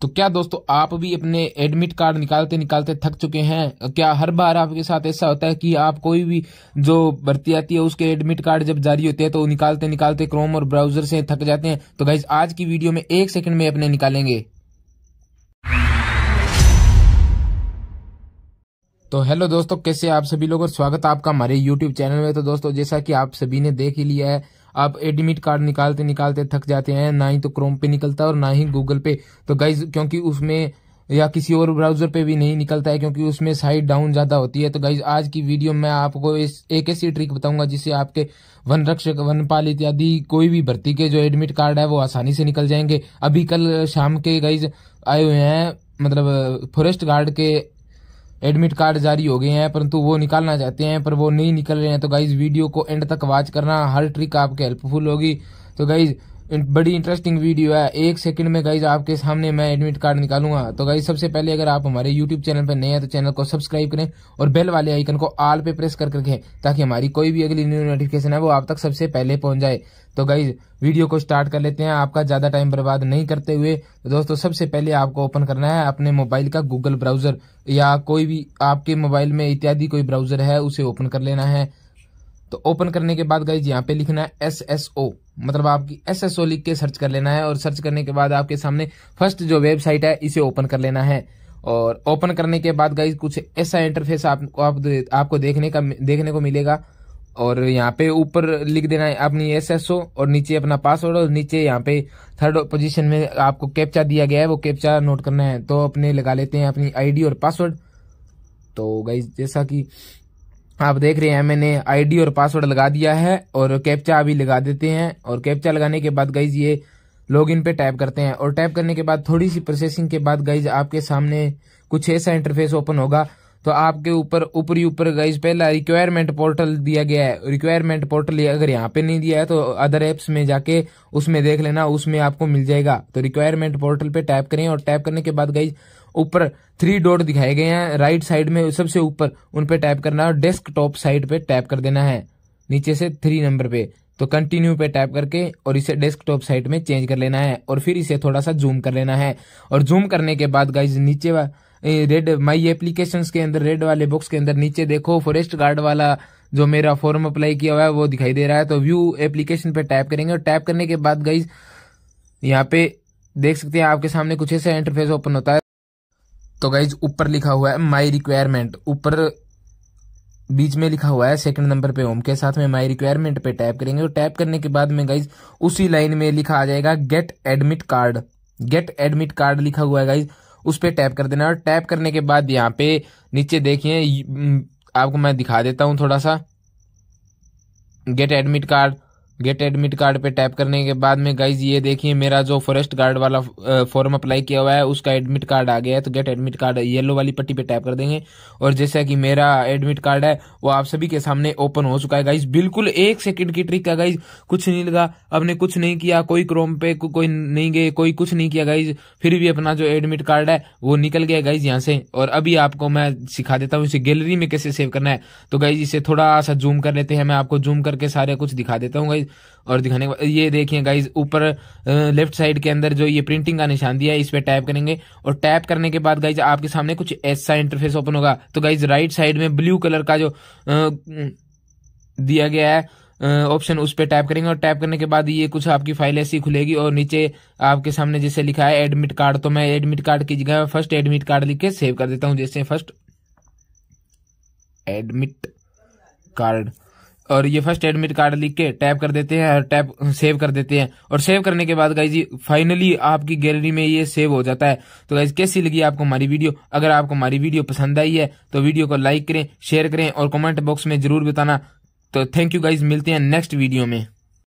तो क्या दोस्तों आप भी अपने एडमिट कार्ड निकालते निकालते थक चुके हैं क्या हर बार आपके साथ ऐसा होता है कि आप कोई भी जो भर्ती आती है उसके एडमिट कार्ड जब जारी होते हैं तो निकालते निकालते क्रोम और ब्राउजर से थक जाते हैं तो गाइज आज की वीडियो में एक सेकंड में अपने निकालेंगे तो हेलो दोस्तों कैसे आप सभी लोग का स्वागत आपका हमारे यूट्यूब चैनल में तो दोस्तों जैसा कि आप सभी ने देख ही लिया है आप एडमिट कार्ड निकालते निकालते थक जाते हैं ना ही तो क्रोम पे निकलता है और ना ही गूगल पे तो गाइज क्योंकि उसमें या किसी और ब्राउजर पे भी नहीं निकलता है क्योंकि उसमें साइड डाउन ज्यादा होती है तो गाइज आज की वीडियो में आपको इस एक ऐसी ट्रिक बताऊंगा जिससे आपके वन रक्षक वनपाल इत्यादि कोई भी भर्ती के जो एडमिट कार्ड है वो आसानी से निकल जाएंगे अभी कल शाम के गाइज आए हुए हैं मतलब फॉरेस्ट गार्ड के एडमिट कार्ड जारी हो गए हैं परंतु वो निकालना चाहते हैं पर वो नहीं निकल रहे हैं तो गाइज वीडियो को एंड तक वॉच करना हर ट्रिक आपके हेल्पफुल होगी तो गाइज बड़ी इंटरेस्टिंग वीडियो है एक सेकंड में गाइज आपके सामने मैं एडमिट कार्ड निकालूंगा तो गाइज सबसे पहले अगर आप हमारे यूट्यूब चैनल पर नए हैं तो चैनल को सब्सक्राइब करें और बेल वाले आइकन को आल पे प्रेस कर करके ताकि हमारी कोई भी अगली न्यू नोटिफिकेशन है वो आप तक सबसे पहले पहुंच जाए तो गाइज वीडियो को स्टार्ट कर लेते हैं आपका ज्यादा टाइम बर्बाद नहीं करते हुए तो दोस्तों सबसे पहले आपको ओपन करना है अपने मोबाइल का गूगल ब्राउजर या कोई भी आपके मोबाइल में इत्यादि कोई ब्राउजर है उसे ओपन कर लेना है तो ओपन करने के बाद गाइज यहाँ पे लिखना है एस एस ओ मतलब आपकी एस एस ओ लिख के सर्च कर लेना है और सर्च करने के बाद आपके सामने फर्स्ट जो वेबसाइट है इसे ओपन कर लेना है और ओपन करने के बाद गाइज कुछ ऐसा इंटरफेस आपको आप, आपको देखने का देखने को मिलेगा और यहाँ पे ऊपर लिख देना है अपनी एस एस ओ और नीचे अपना पासवर्ड और नीचे यहाँ पे थर्ड पोजीशन में आपको कैप्चा दिया गया है वो कैप्चा नोट करना है तो अपने लगा लेते हैं अपनी आईडी और पासवर्ड तो गाइज जैसा कि आप देख रहे हैं मैंने आईडी और पासवर्ड लगा दिया है और कैप्चा अभी लगा देते हैं और कैप्चा लगाने के बाद गाइज ये लॉगिन पे टाइप करते हैं और टाइप करने के बाद थोड़ी सी प्रोसेसिंग के बाद गाइज आपके सामने कुछ ऐसा इंटरफेस ओपन होगा तो आपके ऊपर ऊपरी ऊपर गाइज पहला रिक्वायरमेंट पोर्टल दिया गया है रिक्वायरमेंट पोर्टल अगर यहाँ पे नहीं दिया है तो अदर एप्स में जाके उसमें देख लेना उसमें आपको मिल जाएगा तो रिक्वायरमेंट पोर्टल पे टैप करें और टैप करने के बाद गाइज ऊपर थ्री डॉट दिखाए गए हैं राइट साइड में सबसे ऊपर उन पे टैप करना है और डेस्क टॉप साइड पे टैप कर देना है नीचे से थ्री नंबर पे तो कंटिन्यू पे टैप करके और इसे डेस्कटॉप साइट में चेंज कर लेना है और फिर इसे थोड़ा सा जूम कर लेना है और जूम करने के बाद गाइज नीचे रेड माई एप्लीकेशन के अंदर रेड वाले बॉक्स के अंदर नीचे देखो फॉरेस्ट गार्ड वाला जो मेरा फॉर्म अप्लाई किया हुआ है वो दिखाई दे रहा है तो व्यू एप्लीकेशन पे टैप करेंगे और टैप करने के बाद गाइज यहाँ पे देख सकते हैं आपके सामने कुछ ऐसा इंटरफेस ओपन होता है तो गाइज ऊपर लिखा हुआ है माई रिक्वायरमेंट ऊपर बीच में लिखा हुआ है सेकंड नंबर पे होम के साथ में माय रिक्वायरमेंट पे टैप करेंगे और टैप करने के बाद में गाइज उसी लाइन में लिखा आ जाएगा get admit card get admit card लिखा हुआ है गाइज उस पर टैप कर देना और टैप करने के बाद यहाँ पे नीचे देखिए mm, आपको मैं दिखा देता हूँ थोड़ा सा get admit card get admit card पे टैप करने के बाद में गाइज ये देखिए मेरा जो फॉरेस्ट गार्ड वाला फॉर्म अप्लाई किया हुआ है उसका एडमिट कार्ड आ गया है तो गेट एडमिट कार्ड येलो वाली पट्टी पे टैप कर देंगे और जैसा कि मेरा एडमिट कार्ड है वो आप सभी के सामने ओपन हो चुका है गाइज बिल्कुल एक सेकंड की ट्रिक का गाइज कुछ नहीं लगा आपने कुछ नहीं किया कोई क्रोम पे को, कोई नहीं गए कोई कुछ नहीं किया गाइज फिर भी अपना जो एडमिट कार्ड है वो निकल गया गाइज यहाँ से और अभी आपको मैं सिखा देता हूँ इसे गैलरी में कैसे सेव करना है तो गाइज इसे थोड़ा सा जूम कर लेते हैं मैं आपको जूम करके सारे कुछ दिखा देता हूँ गाइज और दिखाने के बाद ये देखिए गाइज ऊपर लेफ्ट साइड के अंदर जो ये प्रिंटिंग का निशान दिया है इस पर टैप करेंगे और टैप करने के बाद गाइज आपके सामने कुछ ऐसा इंटरफेस ओपन होगा तो गाइज राइट साइड में ब्लू कलर का जो दिया गया है ऑप्शन उस पर टैप करेंगे और टैप करने के बाद ये कुछ आपकी फाइल ऐसी खुलेगी और नीचे आपके सामने जैसे लिखा है एडमिट कार्ड तो मैं एडमिट कार्ड की जगह फर्स्ट एडमिट कार्ड लिख के सेव कर देता हूँ जैसे फर्स्ट एडमिट कार्ड और ये फर्स्ट एडमिट कार्ड लिख के टैप कर देते हैं और टैप सेव कर देते हैं और सेव करने के बाद जी फाइनली आपकी गैलरी में ये सेव हो जाता है तो गाइज कैसी लगी आपको हमारी वीडियो अगर आपको हमारी वीडियो पसंद आई है तो वीडियो को लाइक करें शेयर करें और कमेंट बॉक्स में जरूर बताना तो थैंक यू गाइज मिलते हैं नेक्स्ट वीडियो में